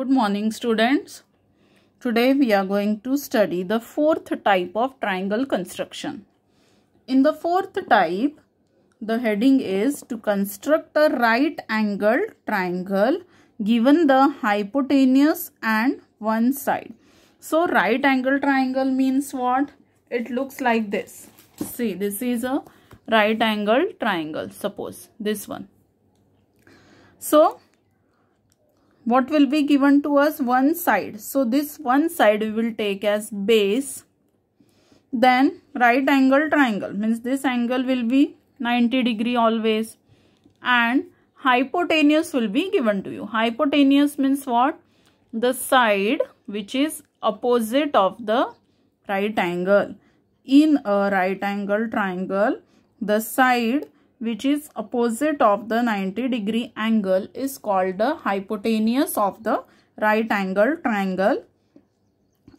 Good morning students. Today we are going to study the fourth type of triangle construction. In the fourth type, the heading is to construct a right angled triangle given the hypotenuse and one side. So right angle triangle means what? It looks like this. See this is a right angle triangle suppose this one. So what will be given to us one side so this one side we will take as base then right angle triangle means this angle will be 90 degree always and hypotenuse will be given to you hypotenuse means what the side which is opposite of the right angle in a right angle triangle the side which is opposite of the 90 degree angle is called the hypotenuse of the right angle triangle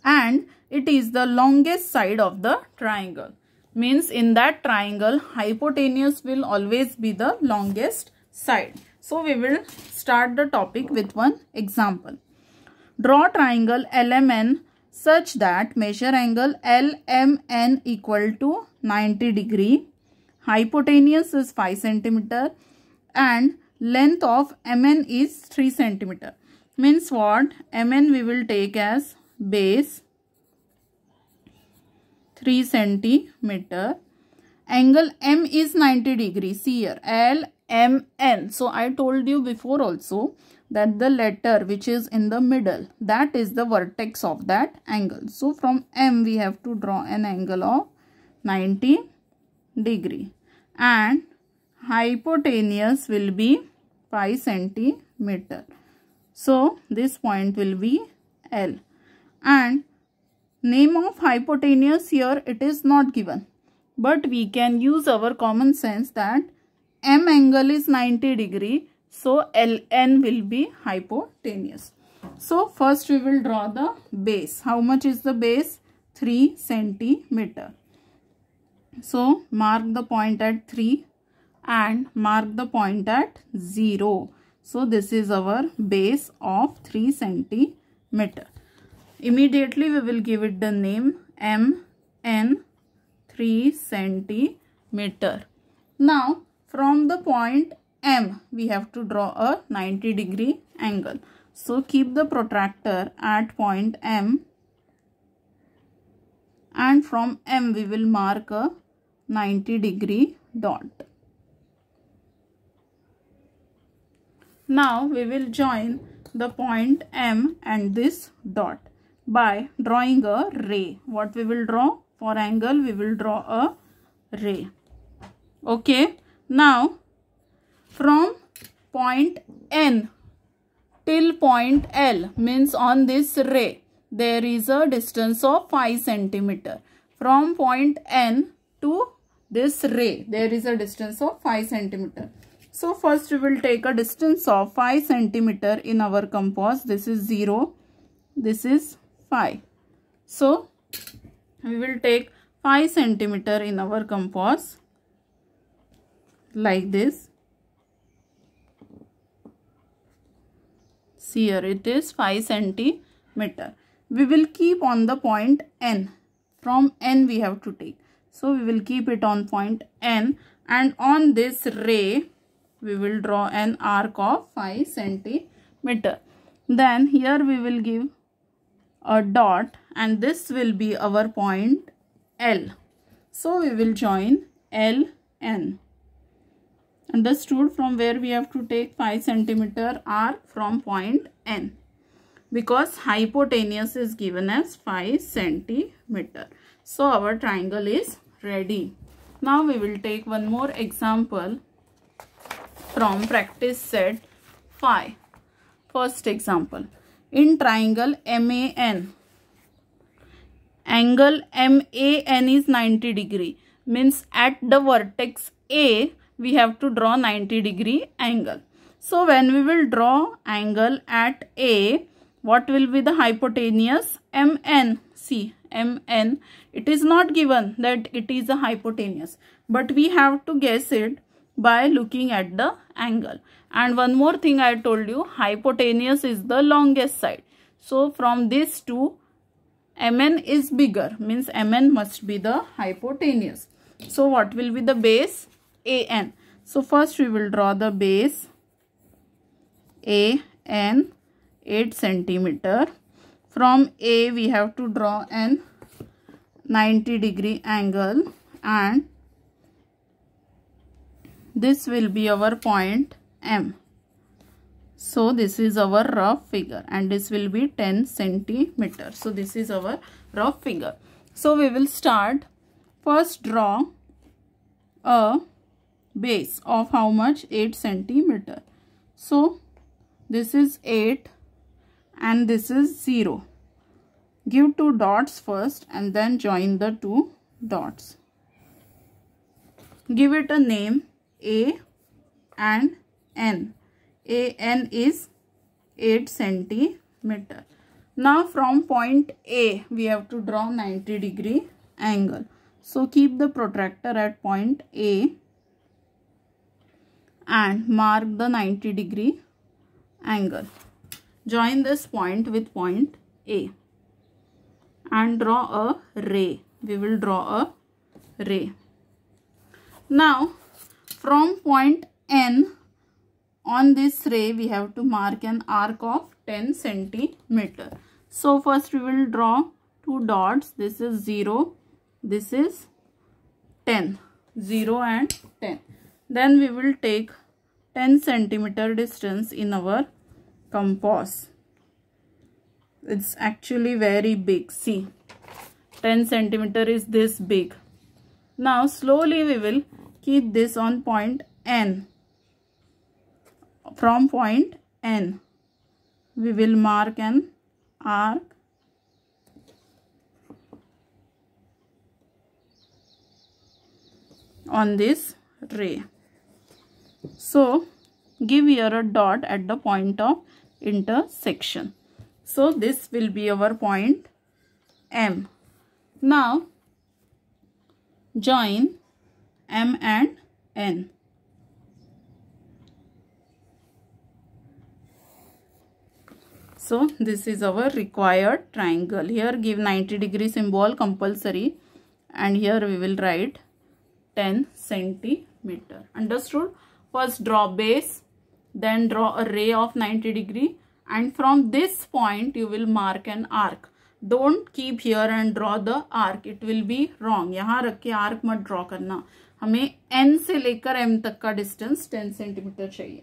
and it is the longest side of the triangle means in that triangle hypotenuse will always be the longest side so we will start the topic with one example draw triangle lmn such that measure angle lmn equal to 90 degree hypotenuse is 5 centimeter and length of mn is 3 centimeter means what mn we will take as base 3 centimeter angle m is 90 degree see here l m n so i told you before also that the letter which is in the middle that is the vertex of that angle so from m we have to draw an angle of 90 degree and hypotenuse will be 5 centimeter. So, this point will be L and name of hypotenuse here it is not given but we can use our common sense that M angle is 90 degree so LN will be hypotenuse. So first we will draw the base. How much is the base? 3 centimeter. So mark the point at 3 and mark the point at 0. So this is our base of 3 centimeter. Immediately we will give it the name M N 3 centimeter. Now from the point M we have to draw a 90 degree angle. So keep the protractor at point M and from M we will mark a 90 degree dot. Now we will join the point M and this dot by drawing a ray. What we will draw? For angle we will draw a ray. Okay. Now from point N till point L means on this ray there is a distance of 5 centimeter. From point N to this ray there is a distance of 5 centimeter so first we will take a distance of 5 centimeter in our compass this is 0 this is 5 so we will take 5 centimeter in our compass like this See here it is 5 centimeter we will keep on the point n from n we have to take so we will keep it on point N and on this ray we will draw an arc of 5 centimeter. Then here we will give a dot and this will be our point L. So we will join L N. Understood from where we have to take 5 centimeter arc from point N because hypotenuse is given as 5 centimeter. So our triangle is ready now we will take one more example from practice set 5 first example in triangle man angle man is 90 degree means at the vertex a we have to draw 90 degree angle so when we will draw angle at a what will be the hypotenuse mn see mn it is not given that it is a hypotenuse, but we have to guess it by looking at the angle. And one more thing I told you, hypotenuse is the longest side. So from this two, MN is bigger, means MN must be the hypotenuse. So what will be the base? AN. So first we will draw the base AN 8 centimeter. From A we have to draw an 90 degree angle and this will be our point M. So this is our rough figure and this will be 10 centimeter. So this is our rough figure. So we will start first draw a base of how much 8 centimeter. So this is 8 and this is 0 give two dots first and then join the two dots give it a name a and n a n is 8 centimeter now from point a we have to draw 90 degree angle so keep the protractor at point a and mark the 90 degree angle join this point with point a and draw a ray. We will draw a ray. Now, from point N on this ray, we have to mark an arc of 10 centimeter. So, first we will draw two dots. This is 0, this is 10. 0 and 10. Then we will take 10 centimeter distance in our compass it's actually very big see 10 centimeter is this big now slowly we will keep this on point n from point n we will mark an arc on this ray so give here a dot at the point of intersection so this will be our point M. Now join M and N. So this is our required triangle. Here give 90 degree symbol compulsory and here we will write 10 centimeter. Understood? First draw base then draw a ray of 90 degree and from this point you will mark an arc don't keep here and draw the arc it will be wrong यहाँ रख के arc मत draw करना हमें n से लेकर m तक का distance 10 सेंटीमीटर चाहिए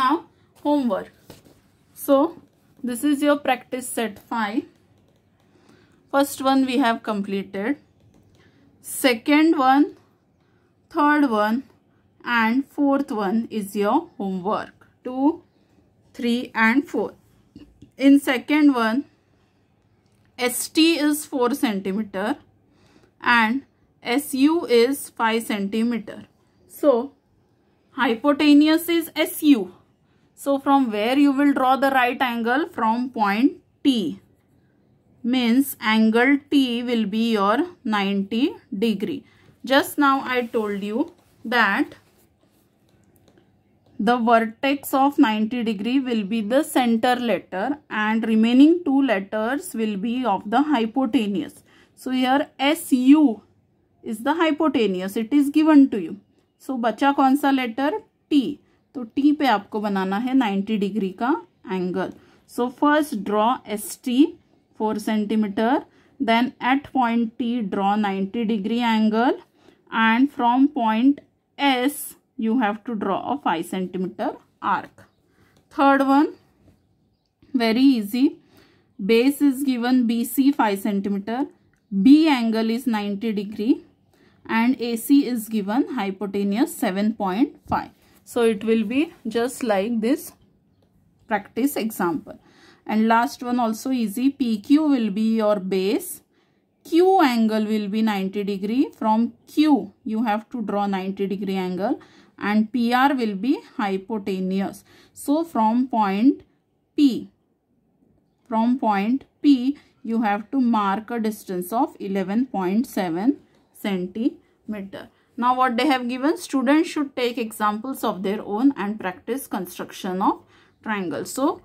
now homework so this is your practice set 5 first one we have completed second one third one and fourth one is your homework Two. 3 and 4. In second one, ST is 4 centimeter and SU is 5 centimeter. So, hypotenuse is SU. So, from where you will draw the right angle? From point T. Means angle T will be your 90 degree. Just now I told you that the vertex of 90 degree will be the center letter and remaining two letters will be of the hypotenuse. So here SU is the hypotenuse. It is given to you. So बचा कौन सा letter T. तो T पे आपको बनाना है 90 degree का angle. So first draw ST 4 centimeter. Then at point T draw 90 degree angle and from point S you have to draw a 5 centimeter arc. Third one, very easy. Base is given BC 5 centimeter. B angle is 90 degree and AC is given hypotenuse 7.5. So it will be just like this practice example. And last one also easy. PQ will be your base. Q angle will be 90 degree. From Q you have to draw 90 degree angle and PR will be hypotenuse. So from point P, from point P you have to mark a distance of 11.7 centimeter. Now what they have given, students should take examples of their own and practice construction of triangle. So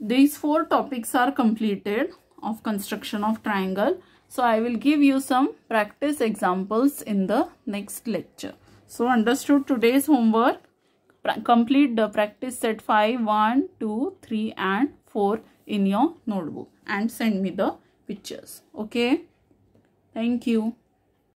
these four topics are completed of construction of triangle. So I will give you some practice examples in the next lecture. So understood today's homework? Pra complete the practice set 5, 1, 2, 3 and 4 in your notebook and send me the pictures. Okay. Thank you.